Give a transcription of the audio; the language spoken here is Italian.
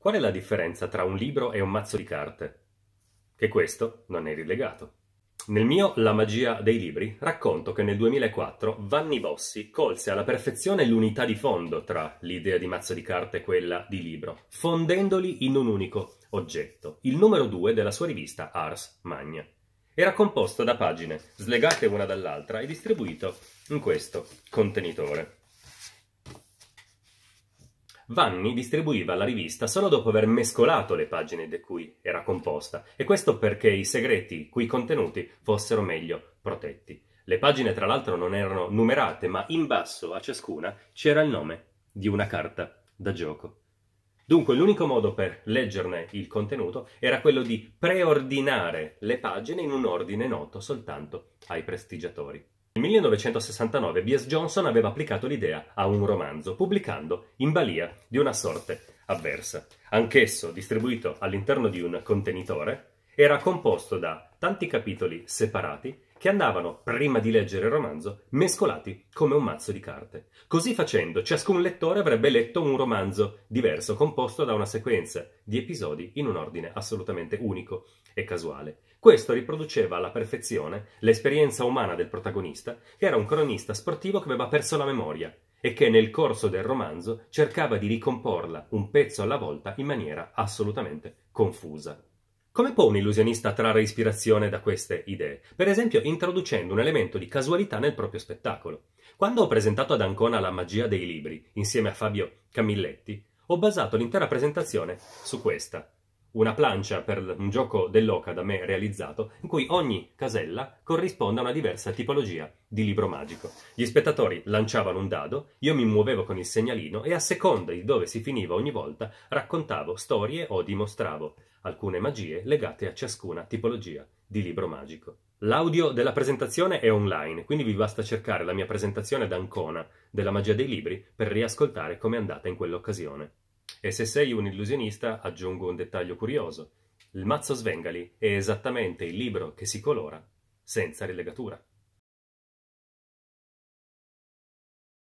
Qual è la differenza tra un libro e un mazzo di carte? Che questo non è rilegato. Nel mio La magia dei libri racconto che nel 2004 Vanni Bossi colse alla perfezione l'unità di fondo tra l'idea di mazzo di carte e quella di libro, fondendoli in un unico oggetto, il numero 2 della sua rivista Ars Magna. Era composto da pagine slegate una dall'altra e distribuito in questo contenitore. Vanni distribuiva la rivista solo dopo aver mescolato le pagine di cui era composta, e questo perché i segreti cui contenuti fossero meglio protetti. Le pagine tra l'altro non erano numerate, ma in basso a ciascuna c'era il nome di una carta da gioco. Dunque l'unico modo per leggerne il contenuto era quello di preordinare le pagine in un ordine noto soltanto ai prestigiatori. Nel 1969 B.S. Johnson aveva applicato l'idea a un romanzo, pubblicando In balia di una sorte avversa. Anch'esso, distribuito all'interno di un contenitore, era composto da tanti capitoli separati che andavano, prima di leggere il romanzo, mescolati come un mazzo di carte. Così facendo, ciascun lettore avrebbe letto un romanzo diverso, composto da una sequenza di episodi in un ordine assolutamente unico e casuale. Questo riproduceva alla perfezione l'esperienza umana del protagonista, che era un cronista sportivo che aveva perso la memoria e che nel corso del romanzo cercava di ricomporla un pezzo alla volta in maniera assolutamente confusa. Come può un illusionista trarre ispirazione da queste idee? Per esempio introducendo un elemento di casualità nel proprio spettacolo. Quando ho presentato ad Ancona la magia dei libri, insieme a Fabio Camilletti, ho basato l'intera presentazione su questa. Una plancia per un gioco dell'oca da me realizzato, in cui ogni casella corrisponde a una diversa tipologia di libro magico. Gli spettatori lanciavano un dado, io mi muovevo con il segnalino e a seconda di dove si finiva ogni volta raccontavo storie o dimostravo alcune magie legate a ciascuna tipologia di libro magico. L'audio della presentazione è online, quindi vi basta cercare la mia presentazione ad Ancona della magia dei libri per riascoltare com'è andata in quell'occasione. E se sei un illusionista, aggiungo un dettaglio curioso. Il mazzo Svengali è esattamente il libro che si colora senza rilegatura.